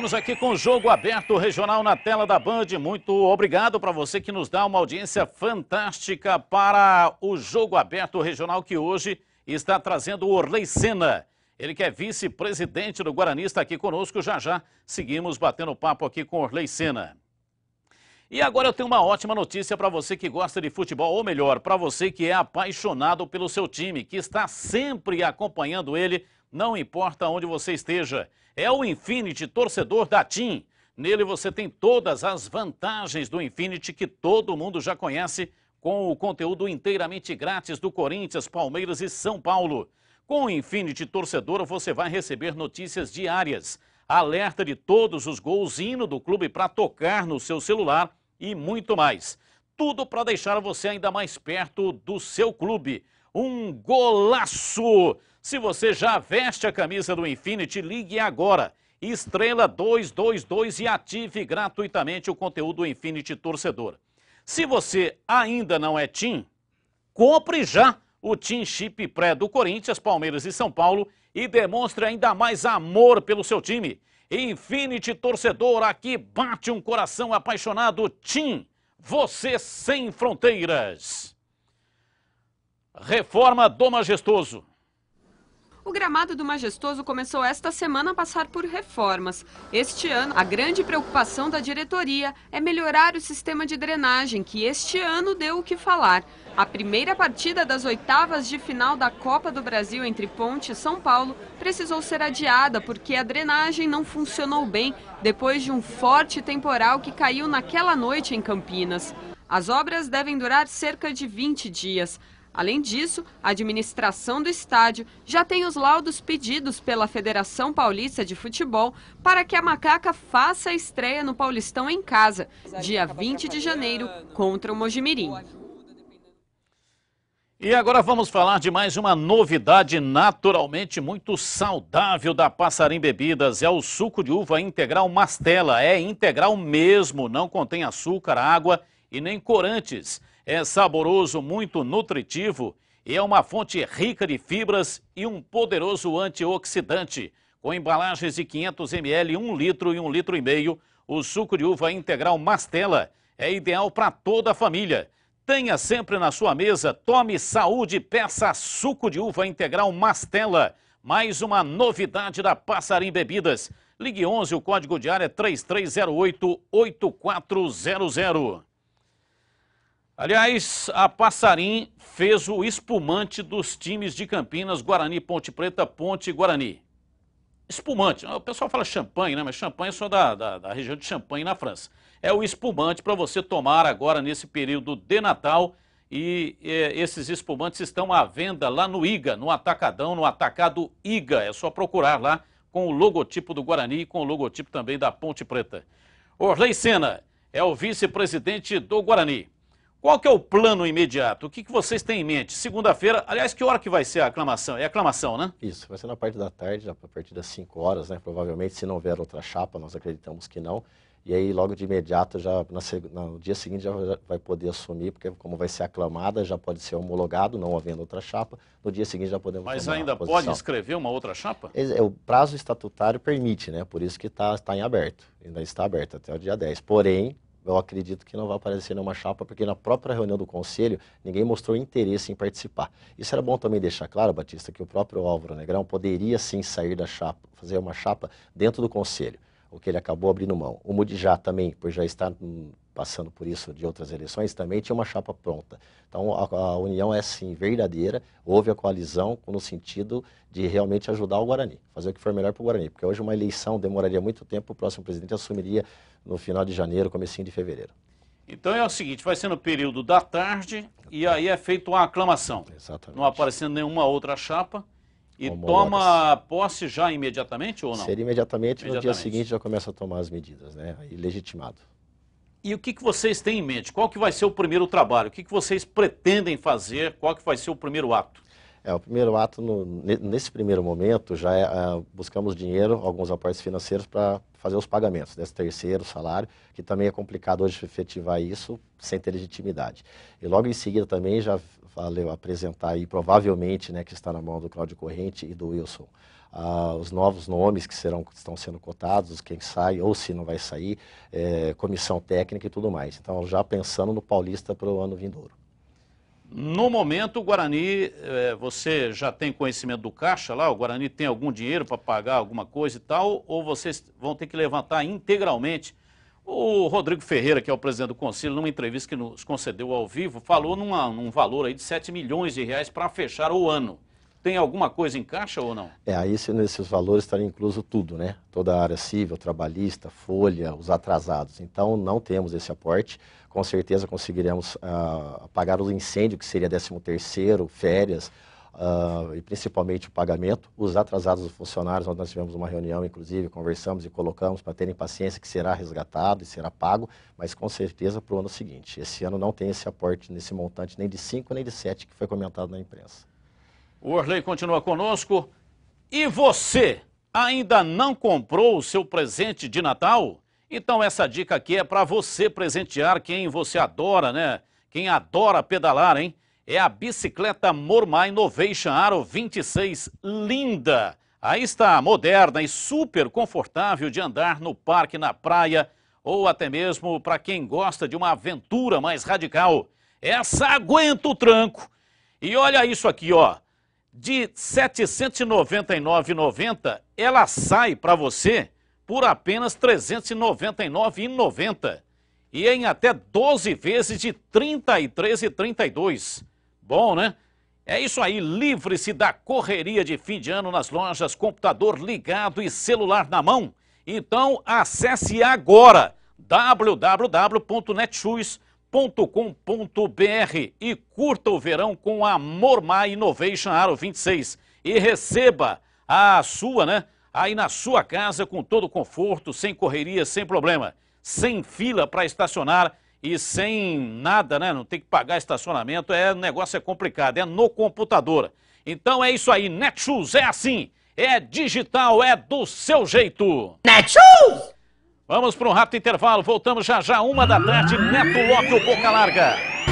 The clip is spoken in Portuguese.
Seguimos aqui com o Jogo Aberto Regional na tela da Band. Muito obrigado para você que nos dá uma audiência fantástica para o Jogo Aberto Regional que hoje está trazendo o Orley Senna. Ele que é vice-presidente do Guarani está aqui conosco. Já já seguimos batendo papo aqui com Orley Senna. E agora eu tenho uma ótima notícia para você que gosta de futebol, ou melhor, para você que é apaixonado pelo seu time, que está sempre acompanhando ele não importa onde você esteja, é o Infinity torcedor da TIM. Nele você tem todas as vantagens do Infinity que todo mundo já conhece, com o conteúdo inteiramente grátis do Corinthians, Palmeiras e São Paulo. Com o Infinity torcedor você vai receber notícias diárias, alerta de todos os gols hino do clube para tocar no seu celular e muito mais. Tudo para deixar você ainda mais perto do seu clube. Um golaço! Se você já veste a camisa do Infinity, ligue agora. Estrela 222 e ative gratuitamente o conteúdo Infinity Torcedor. Se você ainda não é TIM, compre já o Team Chip Pré do Corinthians, Palmeiras e São Paulo e demonstre ainda mais amor pelo seu time. Infinity Torcedor, aqui bate um coração apaixonado. Tim, você sem fronteiras. Reforma do Majestoso. O gramado do Majestoso começou esta semana a passar por reformas. Este ano, a grande preocupação da diretoria é melhorar o sistema de drenagem, que este ano deu o que falar. A primeira partida das oitavas de final da Copa do Brasil entre Ponte e São Paulo precisou ser adiada porque a drenagem não funcionou bem depois de um forte temporal que caiu naquela noite em Campinas. As obras devem durar cerca de 20 dias. Além disso, a administração do estádio já tem os laudos pedidos pela Federação Paulista de Futebol para que a Macaca faça a estreia no Paulistão em casa, dia 20 de janeiro, contra o Mojimirim. E agora vamos falar de mais uma novidade naturalmente muito saudável da Passarim Bebidas. É o suco de uva integral Mastela. É integral mesmo, não contém açúcar, água e nem corantes. É saboroso, muito nutritivo e é uma fonte rica de fibras e um poderoso antioxidante. Com embalagens de 500 ml, 1 litro e 1 litro e meio, o suco de uva integral Mastela é ideal para toda a família. Tenha sempre na sua mesa, tome saúde, peça suco de uva integral Mastela. Mais uma novidade da Passarim Bebidas. Ligue 11, o código de área é 3308-8400. Aliás, a Passarim fez o espumante dos times de Campinas, Guarani, Ponte Preta, Ponte e Guarani. Espumante, o pessoal fala champanhe, né? Mas champanhe só da, da, da região de Champagne, na França. É o espumante para você tomar agora nesse período de Natal. E é, esses espumantes estão à venda lá no IGA, no Atacadão, no Atacado IGA. É só procurar lá com o logotipo do Guarani e com o logotipo também da Ponte Preta. Orley Senna é o vice-presidente do Guarani. Qual que é o plano imediato? O que, que vocês têm em mente? Segunda-feira, aliás, que hora que vai ser a aclamação? É aclamação, né? Isso, vai ser na parte da tarde, a partir das 5 horas, né? Provavelmente, se não houver outra chapa, nós acreditamos que não. E aí, logo de imediato, já na, no dia seguinte já vai poder assumir, porque como vai ser aclamada, já pode ser homologado, não havendo outra chapa. No dia seguinte já podemos Mas ainda pode escrever uma outra chapa? É, o prazo estatutário permite, né? Por isso que está tá em aberto, ainda está aberto até o dia 10. Porém, eu acredito que não vai aparecer nenhuma chapa, porque na própria reunião do Conselho ninguém mostrou interesse em participar. Isso era bom também deixar claro, Batista, que o próprio Álvaro Negrão poderia sim sair da chapa, fazer uma chapa dentro do Conselho o que ele acabou abrindo mão. O Mudijá também, por já estar hum, passando por isso de outras eleições, também tinha uma chapa pronta. Então a, a união é sim verdadeira, houve a coalizão no sentido de realmente ajudar o Guarani, fazer o que for melhor para o Guarani, porque hoje uma eleição demoraria muito tempo, o próximo presidente assumiria no final de janeiro, comecinho de fevereiro. Então é o seguinte, vai ser no período da tarde e aí é feita uma aclamação. Exatamente. Não aparecendo nenhuma outra chapa. E toma posse já imediatamente ou não? Seria imediatamente, imediatamente, no dia seguinte já começa a tomar as medidas, né? Aí legitimado. E o que, que vocês têm em mente? Qual que vai ser o primeiro trabalho? O que, que vocês pretendem fazer? Qual que vai ser o primeiro ato? É, o primeiro ato, no, nesse primeiro momento, já é, é, buscamos dinheiro, alguns aportes financeiros para fazer os pagamentos desse né? terceiro salário, que também é complicado hoje efetivar isso sem ter legitimidade. E logo em seguida também já valeu apresentar aí, provavelmente, né, que está na mão do Cláudio Corrente e do Wilson. Ah, os novos nomes que serão estão sendo cotados, quem sai ou se não vai sair, é, comissão técnica e tudo mais. Então, já pensando no Paulista para o ano vindouro. No momento, o Guarani, é, você já tem conhecimento do caixa lá? O Guarani tem algum dinheiro para pagar alguma coisa e tal? Ou vocês vão ter que levantar integralmente o Rodrigo Ferreira, que é o presidente do Conselho, numa entrevista que nos concedeu ao vivo, falou numa, num valor aí de 7 milhões de reais para fechar o ano. Tem alguma coisa em caixa ou não? É, aí nesses valores estaria incluso tudo, né? Toda a área civil, trabalhista, folha, os atrasados. Então não temos esse aporte. Com certeza conseguiremos ah, pagar o incêndio, que seria 13 terceiro, férias, uh, e principalmente o pagamento. Os atrasados dos funcionários, onde nós tivemos uma reunião, inclusive, conversamos e colocamos para terem paciência que será resgatado e será pago, mas com certeza para o ano seguinte. Esse ano não tem esse aporte nesse montante nem de 5 nem de 7 que foi comentado na imprensa. O Orley continua conosco. E você ainda não comprou o seu presente de Natal? Então essa dica aqui é para você presentear quem você adora, né? Quem adora pedalar, hein? é a bicicleta Mormai Innovation Aro 26, linda. Aí está, moderna e super confortável de andar no parque, na praia ou até mesmo para quem gosta de uma aventura mais radical. Essa aguenta o tranco. E olha isso aqui, ó. De R$ 799,90, ela sai para você por apenas R$ 399,90. E em até 12 vezes de R$ 33,32 bom, né? É isso aí, livre-se da correria de fim de ano nas lojas, computador ligado e celular na mão. Então, acesse agora www.netshoes.com.br e curta o verão com a Mormai Innovation Aro 26 e receba a sua, né? Aí na sua casa com todo conforto, sem correria, sem problema, sem fila para estacionar e sem nada, né? Não tem que pagar estacionamento, é, o negócio é complicado, é no computador. Então é isso aí, Netshoes é assim, é digital, é do seu jeito. Netshoes! Vamos para um rápido intervalo, voltamos já já, uma da tarde, Neto Lopes, o Boca Larga.